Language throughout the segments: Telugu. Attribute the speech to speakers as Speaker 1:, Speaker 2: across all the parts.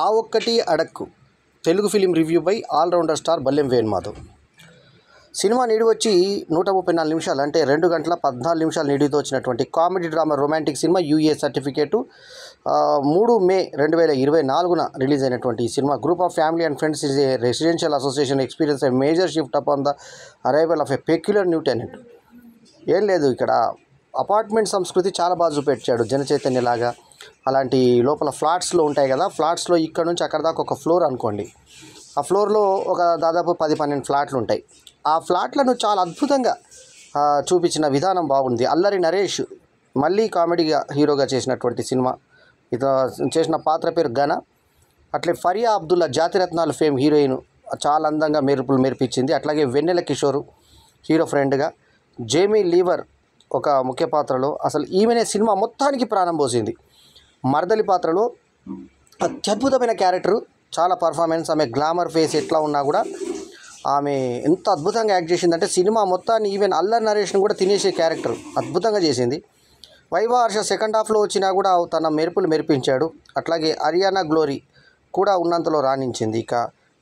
Speaker 1: ఆ ఒక్కటి అడక్కు Telugu film review all allrounder star Ballem Venumadhav cinema నిడి వచ్చి నూట ముప్పై నాలుగు నిమిషాలు అంటే రెండు గంటల పద్నాలుగు నిమిషాలు నిడితో వచ్చినటువంటి కామెడీ డ్రామా రొమాంటిక్ సినిమా యూఏ సర్టిఫికేటు మూడు మే రెండు వేల ఇరవై నాలుగున రిలీజ్ అయినటువంటి ఈ సినిమా group of family and friends is a residential association experience a major shift up on the arrival of a peculiar new tenant ఏం లేదు ఇక్కడ అపార్ట్మెంట్ సంస్కృతి చాలా బాగా చూపెట్టాడు జనచైతన్యలాగా అలాంటి లోపల ఫ్లాట్స్లో ఉంటాయి కదా ఫ్లాట్స్లో ఇక్కడ నుంచి అక్కడ దాకా ఒక ఫ్లోర్ అనుకోండి ఆ ఫ్లోర్లో ఒక దాదాపు పది పన్నెండు ఫ్లాట్లు ఉంటాయి ఆ ఫ్లాట్లను చాలా అద్భుతంగా చూపించిన విధానం బాగుంది అల్లరి నరేష్ మళ్ళీ కామెడీగా హీరోగా చేసినటువంటి సినిమా ఇత చేసిన పాత్ర పేరు ఘన అట్లే ఫరియా అబ్దుల్లా జాతిరత్నాలు ఫేమ్ హీరోయిన్ చాలా అందంగా మెరుపులు మెరిపించింది అట్లాగే వెన్నెల కిషోరు హీరో ఫ్రెండ్గా జేమీ లీవర్ ఒక ముఖ్య పాత్రలో అసలు ఈమెనే సినిమా మొత్తానికి ప్రారంభోసింది పోసింది మరదలి పాత్రలో అత్యద్భుతమైన క్యారెక్టరు చాలా పర్ఫార్మెన్స్ ఆమె గ్లామర్ ఫేస్ ఎట్లా ఉన్నా కూడా ఆమె ఎంత అద్భుతంగా యాక్ట్ చేసిందంటే సినిమా మొత్తాన్ని ఈవెన్ అల్లర్ నరేష్ను కూడా తినేసే క్యారెక్టర్ అద్భుతంగా చేసింది వైభవ హర్ష సెకండ్ హాఫ్లో వచ్చినా కూడా తన మెరుపులు మెరిపించాడు అట్లాగే హర్యానా గ్లోరీ కూడా ఉన్నంతలో రాణించింది ఇక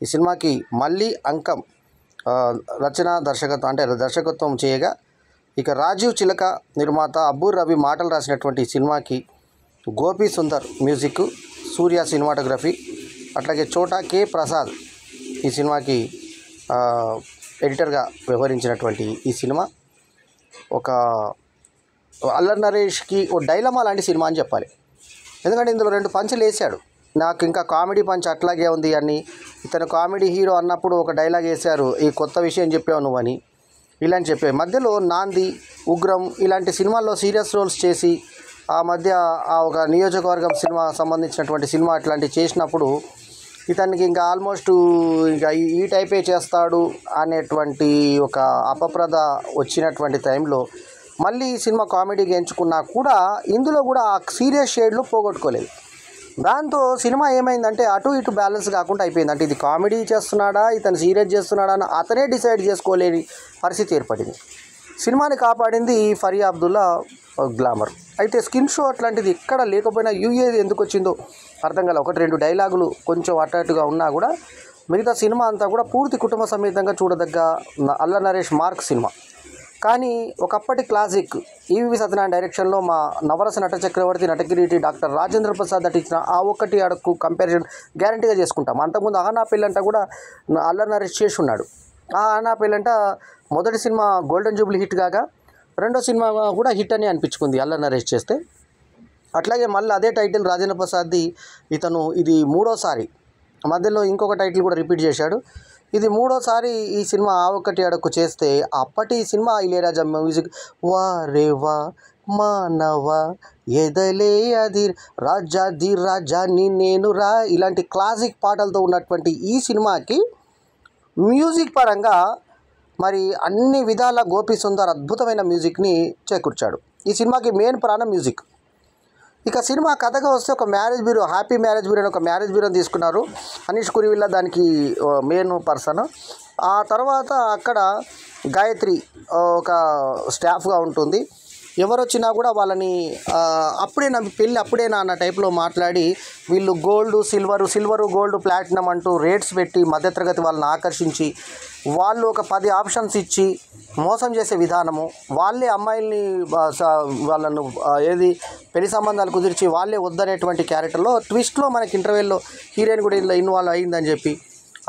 Speaker 1: ఈ సినిమాకి మళ్ళీ అంకం రచన దర్శకత్వం అంటే దర్శకత్వం చేయగా ఇక రాజీవ్ చిలక నిర్మాత అబ్బూర్ రవి మాటలు రాసినటువంటి సినిమాకి గోపి సుందర్ మ్యూజిక్ సూర్య సినిమాటోగ్రఫీ అట్లాగే చోటా కే ప్రసాద్ ఈ సినిమాకి ఎడిటర్గా వ్యవహరించినటువంటి ఈ సినిమా ఒక అల్లర్ నరేష్కి ఓ డైలమా లాంటి సినిమా అని చెప్పాలి ఎందుకంటే ఇందులో రెండు పంచులు వేశాడు నాకు ఇంకా కామెడీ పంచ్ అట్లాగే ఉంది అని ఇతను కామెడీ హీరో అన్నప్పుడు ఒక డైలాగ్ వేశారు ఈ కొత్త విషయం చెప్పావు నువ్వని అని చెప్పాయి మధ్యలో నాంది ఉగ్రం ఇలాంటి సినిమాల్లో సీరియస్ రోల్స్ చేసి ఆ మధ్య ఆ ఒక నియోజకవర్గం సినిమా సంబంధించినటువంటి సినిమా అట్లాంటివి చేసినప్పుడు ఇతనికి ఇంకా ఆల్మోస్ట్ ఇంకా ఈ టైపే చేస్తాడు అనేటువంటి ఒక అపప్రద వచ్చినటువంటి టైంలో మళ్ళీ సినిమా కామెడీకి ఎంచుకున్నా కూడా ఇందులో కూడా ఆ సీరియస్ షేడ్లో పోగొట్టుకోలేదు దాంతో సినిమా ఏమైందంటే అటు ఇటు బ్యాలెన్స్ కాకుండా అయిపోయింది అంటే ఇది కామెడీ చేస్తున్నాడా ఇతను సీరియస్ చేస్తున్నాడా అని అతనే డిసైడ్ చేసుకోలేని పరిస్థితి ఏర్పడింది సినిమాని కాపాడింది ఫరియా అబ్దుల్లా గ్లామర్ అయితే స్కిన్ షో అట్లాంటిది ఎక్కడ లేకపోయినా యూఏది ఎందుకు వచ్చిందో అర్థం కాలే ఒకటి రెండు డైలాగులు కొంచెం అటాటుగా ఉన్నా కూడా మిగతా సినిమా అంతా కూడా పూర్తి కుటుంబ సమేతంగా చూడదగ్గ అల్ల నరేష్ మార్క్ సినిమా కానీ ఒకప్పటి క్లాసిక్ ఈవి సత్యనారాయణ డైరెక్షన్లో మా నవరస నట చక్రవర్తి నటగిరిటి డాక్టర్ రాజేంద్ర ప్రసాద్ నటించిన ఆ ఒక్కటి అడకు కంపారిజన్ గ్యారంటీగా చేసుకుంటాం అంతకుముందు అహనా పెళ్ళంట కూడా అల్ల నరేష్ చేసి ఉన్నాడు ఆ అహనా పెళ్ళంట మొదటి సినిమా గోల్డెన్ జూబ్లీ హిట్ కాగా రెండో సినిమా కూడా హిట్ అని అనిపించుకుంది అల్లర్ నరేష్ చేస్తే అట్లాగే మళ్ళీ అదే టైటిల్ రాజేంద్ర ప్రసాద్ది ఇతను ఇది మూడోసారి మధ్యలో ఇంకొక టైటిల్ కూడా రిపీట్ చేశాడు ఇది మూడోసారి ఈ సినిమా ఆ ఒక్కటి అడకు చేస్తే అప్పటి సినిమా ఇలేరాజా మ్యూజిక్ వా రే వా మానవ ఎదలే అది రాజా ది రాజా నీ నేను రా ఇలాంటి క్లాసిక్ పాటలతో ఉన్నటువంటి ఈ సినిమాకి మ్యూజిక్ పరంగా మరి అన్ని విధాల గోపి సుందర్ అద్భుతమైన మ్యూజిక్ని చేకూర్చాడు ఈ సినిమాకి మెయిన్ ప్రాణం మ్యూజిక్ ఇక సినిమా కథగా వస్తే ఒక marriage bureau happy marriage bureau ఒక మ్యారేజ్ బ్యూరోని తీసుకున్నారు అనీష్ కురివిల్ల దానికి మెయిన్ పర్సన్ ఆ తర్వాత అక్కడ గాయత్రి ఒక స్టాఫ్గా ఉంటుంది ఎవరొచ్చినా కూడా వాళ్ళని అప్పుడే నా పెళ్ళి అప్పుడే నా టైప్లో మాట్లాడి వీళ్ళు gold silver silver gold platinum అంటూ రేట్స్ పెట్టి మధ్యతరగతి వాళ్ళని ఆకర్షించి వాళ్ళు ఒక పది ఆప్షన్స్ ఇచ్చి మోసం చేసే విధానము వాళ్ళే అమ్మాయిల్ని వాళ్ళను ఏది పెళ్లి సంబంధాలు కుదిర్చి వాళ్ళే వద్దనేటువంటి క్యారెక్టర్లో ట్విస్ట్లో మనకి ఇంటర్వెల్లో హీరోయిన్ కూడా ఇందులో ఇన్వాల్వ్ అయిందని చెప్పి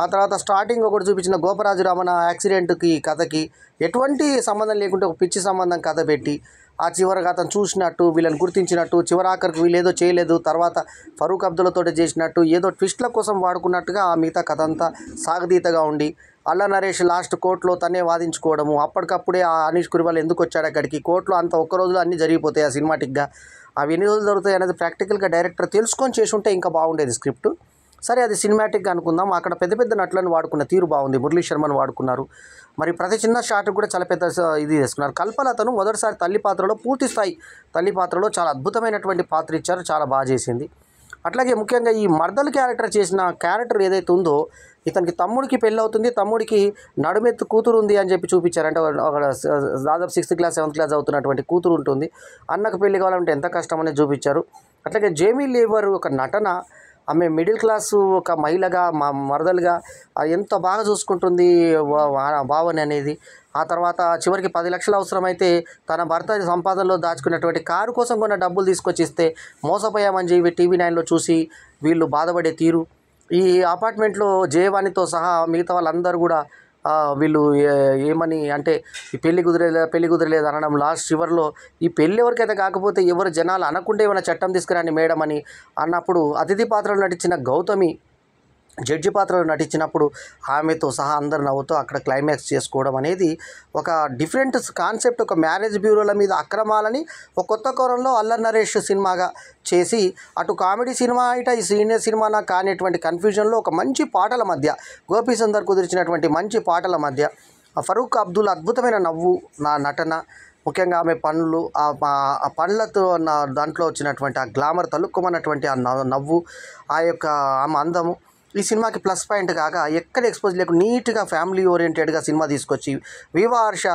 Speaker 1: ఆ తర్వాత స్టార్టింగ్ ఒకటి చూపించిన గోపరాజు రమణ యాక్సిడెంట్కి కథకి ఎటువంటి సంబంధం లేకుంటే ఒక పిచ్చి సంబంధం కథ పెట్టి ఆ చివరిగా అతను చూసినట్టు వీళ్ళని గుర్తించినట్టు చివరాఖరికి వీళ్ళేదో చేయలేదు తర్వాత ఫరూక్ అబ్దుల్లతో చేసినట్టు ఏదో ట్విస్ట్ల కోసం వాడుకున్నట్టుగా ఆ మిగతా కథ అంతా సాగదీతగా ఉండి అల్లా నరేష్ లాస్ట్ కోర్టులో తనే వాదించుకోవడము అప్పటికప్పుడే ఆ అనీష్ కురివాల్ ఎందుకు వచ్చాడు అక్కడికి కోర్టులో అంత ఒక్క రోజులో అన్నీ జరిగిపోతాయి ఆ సినిమాటిక్గా అవి ఎన్ని రోజులు జరుగుతాయి అనేది ప్రాక్టికల్గా డైరెక్టర్ తెలుసుకొని చేసి ఉంటే ఇంకా బాగుండేది స్క్రిప్ట్ సరే అది సినిమాటిక్గా అనుకుందాం అక్కడ పెద్ద పెద్ద నటులను వాడుకున్న తీరు బాగుంది మురళీ శర్మను వాడుకున్నారు మరి ప్రతి చిన్న షాట్ కూడా చాలా పెద్ద ఇది చేసుకున్నారు కల్పలతను మొదటిసారి తల్లి పాత్రలో పూర్తి స్థాయి తల్లి పాత్రలో చాలా అద్భుతమైనటువంటి పాత్ర ఇచ్చారు చాలా బాగా చేసింది అట్లాగే ముఖ్యంగా ఈ మర్దల్ క్యారెక్టర్ చేసిన క్యారెక్టర్ ఏదైతే ఉందో ఇతనికి తమ్ముడికి పెళ్ళవుతుంది తమ్ముడికి నడుమెత్తు కూతురు ఉంది అని చెప్పి చూపించారంటే ఒక దాదాపు సిక్స్త్ క్లాస్ సెవెంత్ క్లాస్ అవుతున్నటువంటి కూతురు ఉంటుంది అన్నకు పెళ్లి కావాలంటే ఎంత కష్టం అనేది చూపించారు అట్లాగే జేమీ లేవర్ ఒక నటన ఆమె మిడిల్ క్లాస్ ఒక మహిళగా మా మరదలుగా ఎంత బాగా చూసుకుంటుంది భావన అనేది ఆ తర్వాత చివరికి పది లక్షలు అవసరమైతే తన భర్త సంపాదనలో దాచుకున్నటువంటి కారు కోసం కొన్న డబ్బులు తీసుకొచ్చి ఇస్తే మోసపోయామని చెప్పి టీవీ నైన్లో చూసి వీళ్ళు బాధపడే తీరు ఈ అపార్ట్మెంట్లో జయవాణితో సహా మిగతా వాళ్ళందరూ కూడా వీళ్ళు ఏమని అంటే ఈ పెళ్లి కుదిరేలా పెళ్లి కుదిరలేదు అనడం లాస్ట్ చివరిలో ఈ పెళ్ళి ఎవరికైతే కాకపోతే ఎవరు జనాలు అనకుండా ఏమైనా చట్టం తీసుకురండి మేడం అని అన్నప్పుడు అతిథి పాత్రలో నటించిన గౌతమి జడ్జి పాత్రలో నటించినప్పుడు ఆమెతో సహా అందరు నవ్వుతూ అక్కడ క్లైమాక్స్ చేసుకోవడం అనేది ఒక డిఫరెంట్ కాన్సెప్ట్ ఒక మ్యారేజ్ బ్యూరోల మీద అక్రమాలని ఒక కొత్త కోరంలో అల్లర్ నరేష్ సినిమాగా చేసి అటు కామెడీ సినిమా అయిట ఈ సీనియర్ సినిమానా కానిటువంటి కన్ఫ్యూజన్లో ఒక మంచి పాటల మధ్య గోపీ సందర్ కుదిర్చినటువంటి మంచి పాటల మధ్య ఫరూక్ అబ్దుల్ అద్భుతమైన నవ్వు నా నటన ముఖ్యంగా ఆమె పనులు ఆ పనులతో నా దాంట్లో వచ్చినటువంటి ఆ గ్లామర్ తలుక్కుమన్నటువంటి ఆ నవ్వు ఆ యొక్క ఆమె అందము ఈ సినిమాకి ప్లస్ పాయింట్ కాగా ఎక్కడ ఎక్స్పోజ్ లేకుండా నీట్గా ఫ్యామిలీ ఓరియంటెడ్గా సినిమా తీసుకొచ్చి వివాహర్ష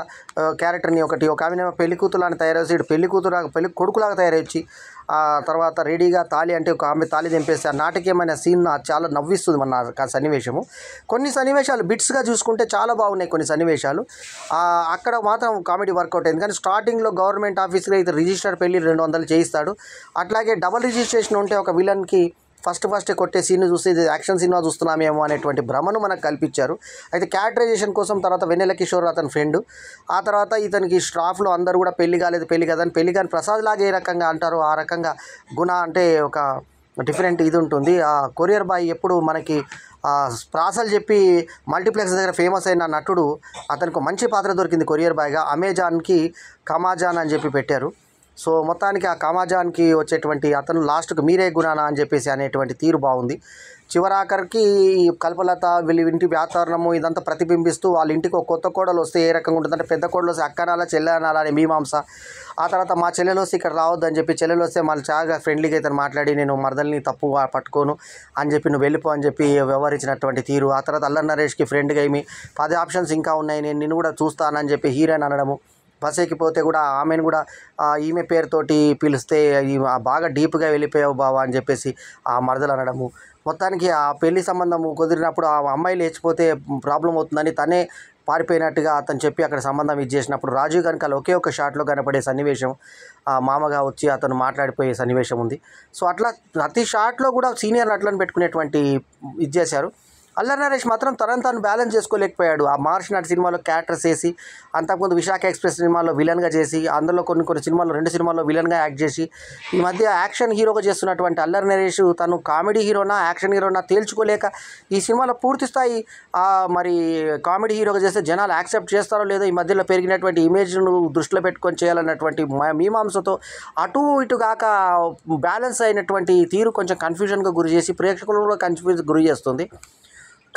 Speaker 1: క్యారెక్టర్ని ఒకటి ఒక ఆమె పెళ్లి కూతులాని తయారు చేసి పెళ్లి కూతురులాగా పెళ్లి కొడుకులాగా తయారయ్యొచ్చి ఆ తర్వాత రెడీగా తాళి అంటే ఒక ఆమె తాళి తెంపేస్తే ఆ నాటకీయమైన సీన్ చాలా నవ్విస్తుంది మన సన్నివేశము కొన్ని సన్నివేశాలు బిట్స్గా చూసుకుంటే చాలా బాగున్నాయి కొన్ని సన్నివేశాలు అక్కడ మాత్రం కామెడీ వర్కౌట్ అయింది కానీ స్టార్టింగ్లో గవర్నమెంట్ ఆఫీస్లో అయితే రిజిస్టర్ పెళ్ళి రెండు వందలు చేయిస్తాడు అట్లాగే డబల్ రిజిస్ట్రేషన్ ఉంటే ఒక విలన్కి ఫస్ట్ ఫస్ట్ కొట్టే సీన్ చూస్తే ఇది యాక్షన్ సినిమా చూస్తున్నామేమో అనేటువంటి భ్రమను మనకు కల్పించారు అయితే క్యారెక్టరైజేషన్ కోసం తర్వాత వెన్నెల కిషోర్ అతని ఫ్రెండ్ ఆ తర్వాత ఇతనికి స్టాఫ్లో అందరూ కూడా పెళ్లి కాలేదు పెళ్లి కాదని పెళ్లి కానీ ప్రసాద్ లాగా ఏ రకంగా అంటారో ఆ రకంగా గుణ అంటే ఒక డిఫరెంట్ ఇది ఉంటుంది ఆ కొరియర్ బాయ్ ఎప్పుడు మనకి ప్రాసలు చెప్పి మల్టీప్లెక్స్ దగ్గర ఫేమస్ అయిన నటుడు అతనికి మంచి పాత్ర దొరికింది కొరియర్ బాయ్గా అమెజాన్కి కమాజాన్ అని చెప్పి పెట్టారు సో మొత్తానికి ఆ కమాజాన్కి వచ్చేటువంటి అతను లాస్ట్కి మీరే గుణానా అని చెప్పేసి అనేటువంటి తీరు బాగుంది చివరాఖరికి ఈ కల్పలత వీళ్ళ ఇంటి వాతావరణము ఇదంతా ప్రతిబింబిస్తూ వాళ్ళ ఇంటికి ఒక కొత్త కోడలు వస్తే ఏ రకంగా ఉంటుందంటే పెద్ద కోడలు వస్తే అక్కనాల చెల్లెనాల అని మీమాంస ఆ తర్వాత మా చెల్లెలు వస్తే ఇక్కడ రావద్దని చెప్పి చెల్లెలు వస్తే మళ్ళీ చాలా ఫ్రెండ్లీగా అయితే మాట్లాడి నేను మరదల్ని తప్పు పట్టుకోను అని చెప్పి నువ్వు వెళ్ళిపో అని చెప్పి వ్యవహరించినటువంటి తీరు ఆ తర్వాత అల్లర్ నరేష్కి ఫ్రెండ్గా ఏమి పది ఆప్షన్స్ ఇంకా ఉన్నాయి నేను నిన్ను కూడా చూస్తానని చెప్పి హీరోయిన్ అనడము బస్సెక్కిపోతే కూడా ఆమెను కూడా ఈమె పేరుతోటి పిలిస్తే బాగా డీప్గా వెళ్ళిపోయావు బావా అని చెప్పేసి ఆ మరదలు అనడము మొత్తానికి ఆ పెళ్లి సంబంధం కుదిరినప్పుడు ఆ అమ్మాయి లేచిపోతే ప్రాబ్లం అవుతుందని తనే పారిపోయినట్టుగా అతను చెప్పి అక్కడ సంబంధం ఇచ్చేసినప్పుడు రాజీవ్ కనుక ఒకే ఒక షాట్లో కనపడే సన్నివేశం ఆ మామగా వచ్చి అతను మాట్లాడిపోయే సన్నివేశం ఉంది సో అట్లా ప్రతి షాట్లో కూడా సీనియర్ నటులను పెట్టుకునేటువంటి ఇది చేశారు అల్లరి నరేష్ మాత్రం తనను తాను బ్యాలెన్స్ చేసుకోలేకపోయాడు ఆ మహర్షి నాటి సినిమాలో క్యారెక్టర్స్ వేసి అంతకుముందు విశాఖ ఎక్స్ప్రెస్ సినిమాలో విలన్గా చేసి అందులో కొన్ని కొన్ని సినిమాల్లో రెండు సినిమాల్లో విలన్గా యాక్ట్ చేసి ఈ మధ్య యాక్షన్ హీరోగా చేస్తున్నటువంటి అల్లరి నరేష్ తను కామెడీ హీరోనా యాక్షన్ హీరోనా తేల్చుకోలేక ఈ సినిమాలో పూర్తి స్థాయి మరి కామెడీ హీరోగా చేస్తే జనాలు యాక్సెప్ట్ చేస్తారో లేదో ఈ మధ్యలో పెరిగినటువంటి ఇమేజ్ను దృష్టిలో పెట్టుకొని చేయాలన్నటువంటి మీమాంసతో అటు ఇటు కాక బ్యాలెన్స్ అయినటువంటి తీరు కొంచెం కన్ఫ్యూజన్గా గురి చేసి ప్రేక్షకులు కూడా కన్ఫ్యూజ్ గురి చేస్తుంది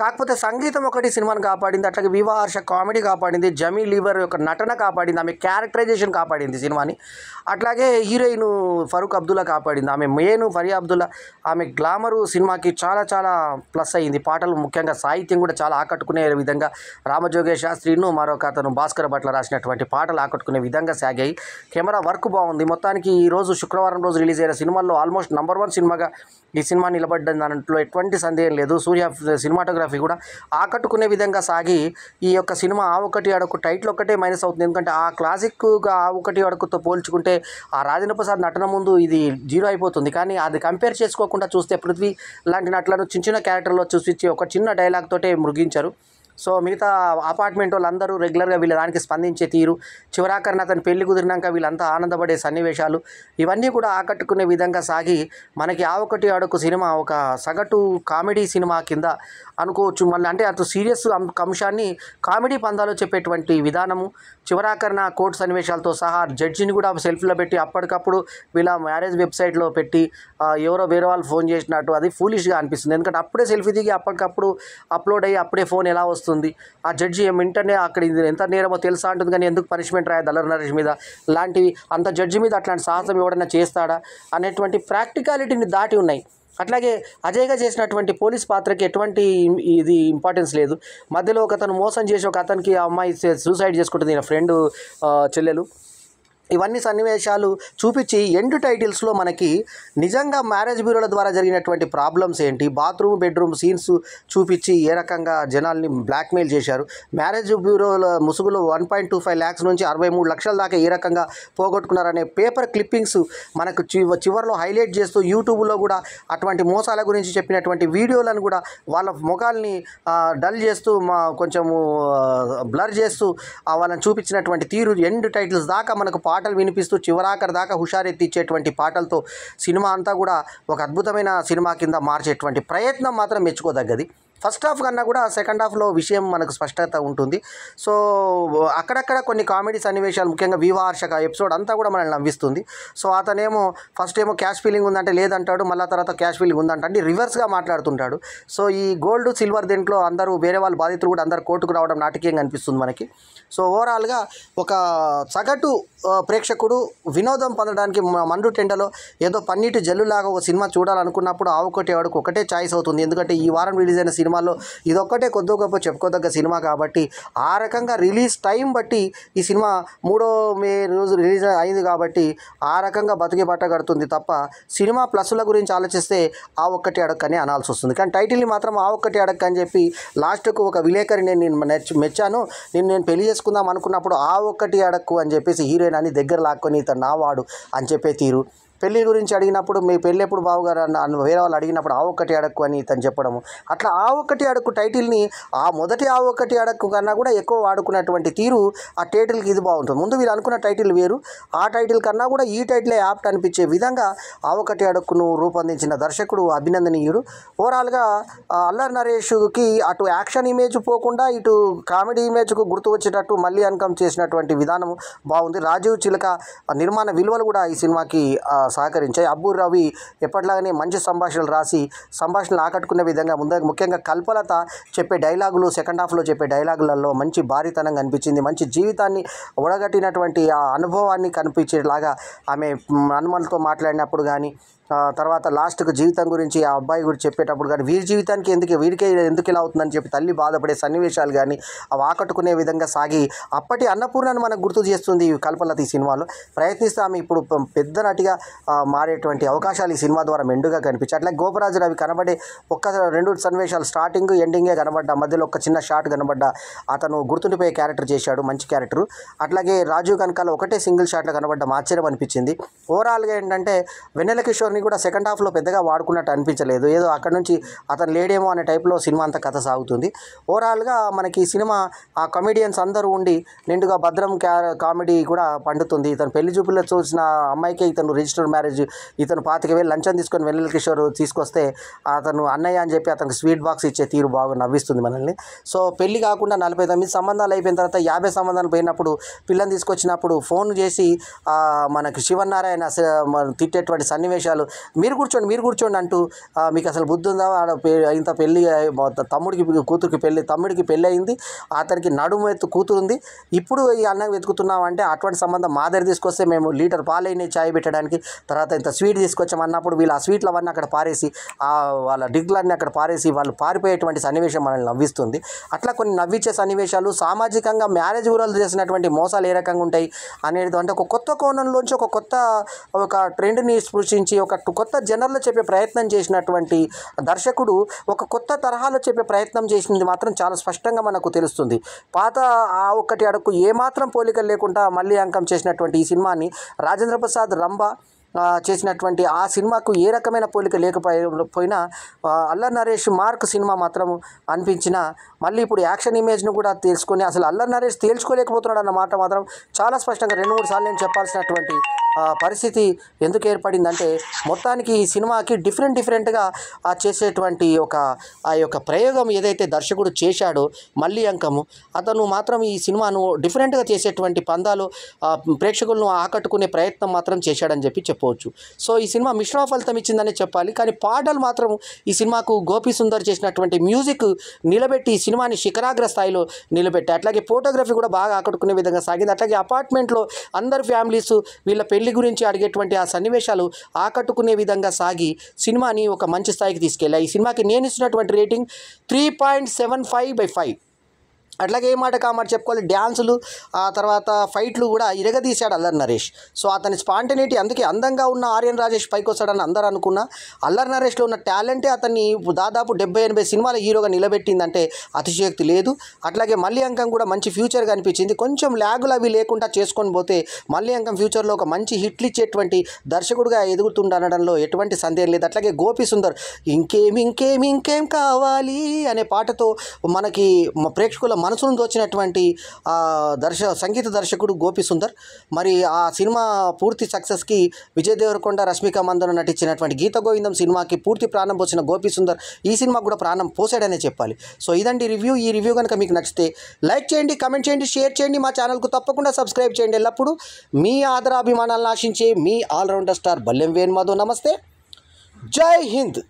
Speaker 1: కాకపోతే సంగీతం ఒకటి సినిమాను కాపాడింది అట్లాగే వివాహర్ష కామెడీ కాపాడింది జమీ లీవర్ యొక్క నటన కాపాడింది ఆమె క్యారెక్టరైజేషన్ కాపాడింది సినిమాని అట్లాగే హీరోయిన్ ఫరూక్ అబ్దుల్లా కాపాడింది ఆమె మేను ఫరియా అబ్దుల్లా ఆమె గ్లామరు సినిమాకి చాలా చాలా ప్లస్ అయ్యింది పాటలు ముఖ్యంగా సాహిత్యం కూడా చాలా ఆకట్టుకునే విధంగా రామజోగే శాస్త్రిను మరొక అతను భాస్కర్ భట్ల రాసినటువంటి పాటలు ఆకట్టుకునే విధంగా సాగాయి కెమెరా వర్క్ బాగుంది మొత్తానికి ఈ రోజు శుక్రవారం రోజు రిలీజ్ అయిన సినిమాల్లో ఆల్మోస్ట్ నంబర్ వన్ సినిమాగా ఈ సినిమా నిలబడ్డ దాంట్లో ఎటువంటి సందేహం లేదు సూర్య సినిమాటోగ్రఫీ ఫోటోగ్రఫీ కూడా ఆకట్టుకునే విధంగా సాగి ఈ యొక్క సినిమా ఆ ఒకటి అడుగు టైటిల్ ఒక్కటే మైనస్ అవుతుంది ఎందుకంటే ఆ క్లాసిక్గా ఆ ఒకటి అడుగుతో పోల్చుకుంటే ఆ రాజేంద్ర ప్రసాద్ నటన ముందు ఇది జీరో అయిపోతుంది కానీ అది కంపేర్ చేసుకోకుండా చూస్తే పృథ్వీ లాంటి నటులను చిన్న చిన్న క్యారెక్టర్లో చూసి ఒక చిన్న డైలాగ్ తోటే మృగించారు సో మిగతా అపార్ట్మెంట్ వాళ్ళందరూ రెగ్యులర్గా వీళ్ళ దానికి స్పందించే తీరు చివరాకరణ అతని పెళ్లి కుదిరినాక వీళ్ళంతా ఆనందపడే సన్నివేశాలు ఇవన్నీ కూడా ఆకట్టుకునే విధంగా సాగి మనకి ఆ ఒకటి అడుగు సినిమా ఒక సగటు కామెడీ సినిమా కింద అనుకోవచ్చు మళ్ళీ అంటే అటు సీరియస్ అంశాన్ని కామెడీ పందాలో చెప్పేటువంటి విధానము చివరాకరణ కోర్టు సన్నివేశాలతో సహా జడ్జిని కూడా సెల్ఫీలో పెట్టి అప్పటికప్పుడు వీళ్ళ మ్యారేజ్ వెబ్సైట్లో పెట్టి ఎవరో వేరే వాళ్ళు ఫోన్ చేసినట్టు అది ఫూలిష్గా అనిపిస్తుంది ఎందుకంటే అప్పుడే సెల్ఫీ దిగి అప్పటికప్పుడు అప్లోడ్ అయ్యి అప్పుడే ఫోన్ ఎలా వస్తుంది వస్తుంది ఆ జడ్జి వెంటనే అక్కడ ఎంత నేరమో తెలుసా అంటుంది కానీ ఎందుకు పనిష్మెంట్ రాయ అల్లరి నరేష్ మీద లాంటివి అంత జడ్జి మీద అట్లాంటి సాహసం ఎవడన్నా చేస్తాడా అనేటువంటి ప్రాక్టికాలిటీని దాటి ఉన్నాయి అట్లాగే అజయ్గా చేసినటువంటి పోలీస్ పాత్రకి ఎటువంటి ఇది ఇంపార్టెన్స్ లేదు మధ్యలో ఒక అతను మోసం చేసి ఒక అతనికి ఆ అమ్మాయి సూసైడ్ చేసుకుంటుంది నా ఫ్రెండ్ చెల్లెలు ఇవన్నీ సన్నివేశాలు చూపించి ఎండ్ టైటిల్స్లో మనకి నిజంగా మ్యారేజ్ బ్యూరోల ద్వారా జరిగినటువంటి ప్రాబ్లమ్స్ ఏంటి బాత్రూమ్ బెడ్రూమ్ సీన్స్ చూపించి ఏ రకంగా జనాల్ని బ్లాక్మెయిల్ చేశారు మ్యారేజ్ బ్యూరోల ముసుగులో one point two five lakhs నుంచి అరవై మూడు లక్షల దాకా ఏ రకంగా పోగొట్టుకున్నారనే పేపర్ క్లిప్పింగ్స్ మనకు చివరిలో హైలైట్ చేస్తూ యూట్యూబ్లో కూడా అటువంటి మోసాల గురించి చెప్పినటువంటి వీడియోలను కూడా వాళ్ళ ముఖాల్ని డల్ చేస్తూ మా కొంచెము బ్లర్ చేస్తూ వాళ్ళని చూపించినటువంటి తీరు ఎండ్ టైటిల్స్ దాకా మనకు పాట పాటలు వినిపిస్తూ చివరాఖరి దాకా హుషారెత్తిచ్చేటువంటి పాటలతో సినిమా అంతా కూడా ఒక అద్భుతమైన సినిమా కింద మార్చేటువంటి ప్రయత్నం మాత్రం మెచ్చుకోదగ్గది ఫస్ట్ హాఫ్ కన్నా కూడా సెకండ్ హాఫ్లో విషయం మనకు స్పష్టత ఉంటుంది సో అక్కడక్కడ కొన్ని కామెడీ సన్నివేశాలు ముఖ్యంగా వివాహర్షక ఎపిసోడ్ అంతా కూడా మనల్ని నవ్విస్తుంది సో అతనేమో ఫస్ట్ ఏమో క్యాష్ ఫీలింగ్ ఉందంటే లేదంటాడు మళ్ళీ తర్వాత క్యాష్ ఫీలింగ్ ఉందంట అంటే రివర్స్గా మాట్లాడుతుంటాడు సో ఈ గోల్డ్ సిల్వర్ దీంట్లో అందరూ వేరే వాళ్ళు బాధితులు కూడా అందరు కోర్టుకు రావడం నాటకీయంగా అనిపిస్తుంది మనకి సో ఓవరాల్గా ఒక సగటు ప్రేక్షకుడు వినోదం పొందడానికి మండు టెండలో ఏదో పన్నీటి జల్లులాగా ఒక సినిమా చూడాలనుకున్నప్పుడు ఆవుకొట్టేవాడికి ఒకటే ఛాయిస్ అవుతుంది ఎందుకంటే ఈ వారం రిలీజ్ అయిన సినిమా సినిమాల్లో ఇదొక్కటే కొద్ది గొప్ప చెప్పుకోదగ్గ సినిమా కాబట్టి ఆ రకంగా రిలీజ్ టైం బట్టి ఈ సినిమా మూడో మే రోజు రిలీజ్ అయింది కాబట్టి ఆ రకంగా బతికి బట్ట కడుతుంది తప్ప సినిమా ప్లస్ల గురించి ఆలోచిస్తే ఆ ఒక్కటి అడక్కనే అనాల్సి వస్తుంది కానీ టైటిల్ని మాత్రం ఆ ఒక్కటి అడక్క అని చెప్పి లాస్ట్కు ఒక విలేకరి నేను నేను మెచ్చాను నేను నేను పెళ్లి చేసుకుందాం అనుకున్నప్పుడు ఆ ఒక్కటి అడక్కు అని చెప్పేసి హీరోయిన్ అని దగ్గర లాక్కొని ఇతను నావాడు అని చెప్పే తీరు పెళ్లి గురించి అడిగినప్పుడు మీ పెళ్ళి ఎప్పుడు బావగారు అన్న వేరే వాళ్ళు అడిగినప్పుడు ఆ ఒక్కటి అడక్కు అని తను చెప్పడము అట్లా ఆ ఒక్కటి అడక్కు టైటిల్ని ఆ మొదటి ఆ ఒక్కటి అడక్కు కన్నా కూడా ఎక్కువ వాడుకున్నటువంటి తీరు ఆ టైటిల్కి ఇది బాగుంటుంది ముందు వీళ్ళు అనుకున్న టైటిల్ వేరు ఆ టైటిల్ కన్నా కూడా ఈ టైటిలే యాప్ట్ అనిపించే విధంగా ఆ ఒక్కటి అడక్కును రూపొందించిన దర్శకుడు అభినందనీయుడు ఓవరాల్గా అల్లర్ నరేష్కి అటు యాక్షన్ ఇమేజ్ పోకుండా ఇటు కామెడీ ఇమేజ్కు గుర్తు వచ్చేటట్టు మళ్ళీ అన్కమ్ చేసినటువంటి విధానం బాగుంది రాజీవ్ చిలక నిర్మాణ విలువలు కూడా ఈ సినిమాకి సహకరించాయి అబ్బు రవి ఎప్పటిలాగానే మంచి సంభాషణలు రాసి సంభాషణలు ఆకట్టుకునే విధంగా ముందు ముఖ్యంగా కల్పలత చెప్పే డైలాగులు సెకండ్ హాఫ్లో చెప్పే డైలాగులలో మంచి భారీతనం కనిపించింది మంచి జీవితాన్ని ఒడగట్టినటువంటి ఆ అనుభవాన్ని కనిపించేలాగా ఆమె హనుమంతుతో మాట్లాడినప్పుడు కానీ తర్వాత లాస్ట్కు జీవితం గురించి ఆ అబ్బాయి గురించి చెప్పేటప్పుడు కానీ వీరి జీవితానికి ఎందుకు వీరికే ఎందుకు ఇలా అవుతుందని చెప్పి తల్లి బాధపడే సన్నివేశాలు కానీ అవి ఆకట్టుకునే విధంగా సాగి అప్పటి అన్నపూర్ణను మనకు గుర్తు చేస్తుంది ఈ కల్పలత ఈ సినిమాలో ప్రయత్నిస్తే ఆమె ఇప్పుడు పెద్ద నటిగా మారేటువంటి అవకాశాలు ఈ సినిమా ద్వారా మెండుగా కనిపించాయి అట్లా గోపరాజు రవి కనబడే ఒక్క రెండు సన్నివేశాలు స్టార్టింగ్ ఎండింగే కనబడ్డా మధ్యలో ఒక చిన్న షాట్ కనబడ్డా అతను గుర్తుండిపోయే క్యారెక్టర్ చేశాడు మంచి క్యారెక్టర్ అట్లాగే రాజీవ్ కనకాల ఒకటే సింగిల్ షాట్లో కనబడ్డ ఆశ్చర్యం అనిపించింది ఓవరాల్గా ఏంటంటే వెన్నెల కిషోర్ని కానీ కూడా సెకండ్ హాఫ్లో పెద్దగా వాడుకున్నట్టు అనిపించలేదు ఏదో అక్కడ నుంచి అతను లేడేమో అనే టైప్లో సినిమా అంత కథ సాగుతుంది ఓవరాల్గా మనకి సినిమా ఆ కమెడియన్స్ అందరూ ఉండి నిండుగా భద్రం కామెడీ కూడా పండుతుంది ఇతను పెళ్లి చూపుల్లో చూసిన అమ్మాయికే ఇతను రిజిస్టర్డ్ మ్యారేజ్ ఇతను పాతిక వెళ్ళి లంచం తీసుకొని వెన్నెల కిషోర్ తీసుకొస్తే అతను అన్నయ్య అని చెప్పి అతనికి స్వీట్ బాక్స్ ఇచ్చే తీరు బాగా నవ్విస్తుంది మనల్ని సో పెళ్లి కాకుండా నలభై తొమ్మిది సంబంధాలు అయిపోయిన తర్వాత యాభై సంబంధాలు పోయినప్పుడు పిల్లని తీసుకొచ్చినప్పుడు ఫోన్ చేసి మనకి శివన్నారాయణ తిట్టేటువంటి సన్నివేశాలు మీరు కూర్చోండి మీరు కూర్చోండి అంటూ మీకు అసలు బుద్ధి ఉందా ఆడ ఇంత పెళ్ళి తమ్ముడికి కూతురికి పెళ్ళి తమ్ముడికి పెళ్ళి అయింది అతనికి నడుము ఎత్తు కూతురు ఉంది ఇప్పుడు ఈ అన్నం వెతుకుతున్నాం అంటే అటువంటి సంబంధం మా దగ్గర తీసుకొస్తే మేము లీటర్ పాలైన చాయ్ పెట్టడానికి తర్వాత ఇంత స్వీట్ తీసుకొచ్చాం అన్నప్పుడు వీళ్ళు ఆ స్వీట్లు అవన్నీ అక్కడ పారేసి వాళ్ళ డిగ్లన్నీ అక్కడ పారేసి వాళ్ళు పారిపోయేటువంటి సన్నివేశం మనల్ని నవ్విస్తుంది అట్లా కొన్ని నవ్వించే సన్నివేశాలు సామాజికంగా మ్యారేజ్ గురాలు చేసినటువంటి మోసాలు ఏ రకంగా ఉంటాయి అనేది అంటే ఒక కొత్త కోణంలోంచి ఒక కొత్త ఒక ట్రెండ్ని సృష్టించి ఒక చెప్పినట్టు కొత్త జనర్లు చెప్పే ప్రయత్నం చేసినటువంటి దర్శకుడు ఒక కొత్త తరహాలో చెప్పే ప్రయత్నం చేసింది మాత్రం చాలా స్పష్టంగా మనకు తెలుస్తుంది పాత ఆ ఒక్కటి అడుగు ఏమాత్రం పోలికలు లేకుండా మళ్ళీ అంకం చేసినటువంటి ఈ సినిమాని రాజేంద్ర ప్రసాద్ రంభ చేసినటువంటి ఆ సినిమాకు ఏ రకమైన పోలిక లేకపోయినా అల్లర్ నరేష్ మార్క్ సినిమా మాత్రం అనిపించిన మళ్ళీ ఇప్పుడు యాక్షన్ ఇమేజ్ను కూడా తెలుసుకొని అసలు అల్లర్ నరేష్ తేల్చుకోలేకపోతున్నాడు అన్న మాట మాత్రం చాలా స్పష్టంగా రెండు మూడు సార్లు నేను చెప్పాల్సినటువంటి పరిస్థితి ఎందుకు ఏర్పడిందంటే మొత్తానికి ఈ సినిమాకి డిఫరెంట్ డిఫరెంట్గా ఆ చేసేటువంటి ఒక ఆ యొక్క ప్రయోగం ఏదైతే దర్శకుడు చేశాడో మళ్ళీ అంకము అతను మాత్రం ఈ సినిమాను డిఫరెంట్గా చేసేటువంటి పందాలు ప్రేక్షకులను ఆకట్టుకునే ప్రయత్నం మాత్రం చేశాడని చెప్పి చెప్పు చెప్పవచ్చు సో ఈ సినిమా మిశ్రమ ఫలితం ఇచ్చిందనే చెప్పాలి కానీ పాటలు మాత్రం ఈ సినిమాకు గోపి సుందర్ చేసినటువంటి మ్యూజిక్ నిలబెట్టి ఈ సినిమాని శిఖరాగ్ర స్థాయిలో నిలబెట్టి అట్లాగే ఫోటోగ్రఫీ కూడా బాగా ఆకట్టుకునే విధంగా సాగింది అట్లాగే అపార్ట్మెంట్లో అందరి ఫ్యామిలీస్ వీళ్ళ పెళ్లి గురించి అడిగేటువంటి ఆ సన్నివేశాలు ఆకట్టుకునే విధంగా సాగి సినిమాని ఒక మంచి స్థాయికి తీసుకెళ్ళాయి ఈ సినిమాకి నేను ఇచ్చినటువంటి rating three point seven five by five అట్లాగే ఏ మాట కామాట చెప్పుకోవాలి డ్యాన్సులు ఆ తర్వాత ఫైట్లు కూడా ఇరగదీశాడు అల్లరి నరేష్ సో అతని స్పాంటనిటీ అందుకే అందంగా ఉన్న ఆర్యన్ రాజేష్ పైకి వస్తాడని అందరు అనుకున్న అల్లరి నరేష్లో ఉన్న టాలెంటే అతన్ని దాదాపు డెబ్బై ఎనభై సినిమాల హీరోగా నిలబెట్టిందంటే అతిశయోక్తి లేదు అట్లాగే మళ్ళీ అంకం కూడా మంచి ఫ్యూచర్ కనిపించింది కొంచెం ల్యాగులు అవి లేకుండా చేసుకొని పోతే మళ్ళీ అంకం ఫ్యూచర్లో ఒక మంచి హిట్లు ఇచ్చేటువంటి దర్శకుడిగా ఎదుగుతుండడంలో ఎటువంటి సందేహం లేదు అట్లాగే గోపి సుందర్ ఇంకేమి ఇంకేమి ఇంకేం కావాలి అనే పాటతో మనకి ప్రేక్షకుల నుండి దోచినటువంటి దర్శ సంగీత దర్శకుడు గోపి సుందర్ మరి ఆ సినిమా పూర్తి సక్సెస్కి విజయ్ దేవరకొండ రష్మిక మందన నటించినటువంటి గీత గోవిందం సినిమాకి పూర్తి ప్రాణం పోసిన గోపి సుందర్ ఈ సినిమా కూడా ప్రాణం పోసాడనే చెప్పాలి సో ఇదండి రివ్యూ ఈ రివ్యూ కనుక మీకు నచ్చితే లైక్ చేయండి కమెంట్ చేయండి షేర్ చేయండి మా ఛానల్కు తప్పకుండా సబ్స్క్రైబ్ చేయండి ఎల్లప్పుడూ మీ ఆదరాభిమానాలను ఆశించే మీ ఆల్రౌండర్ స్టార్ బల్లెం వేణు మాధవ్ నమస్తే జై హింద్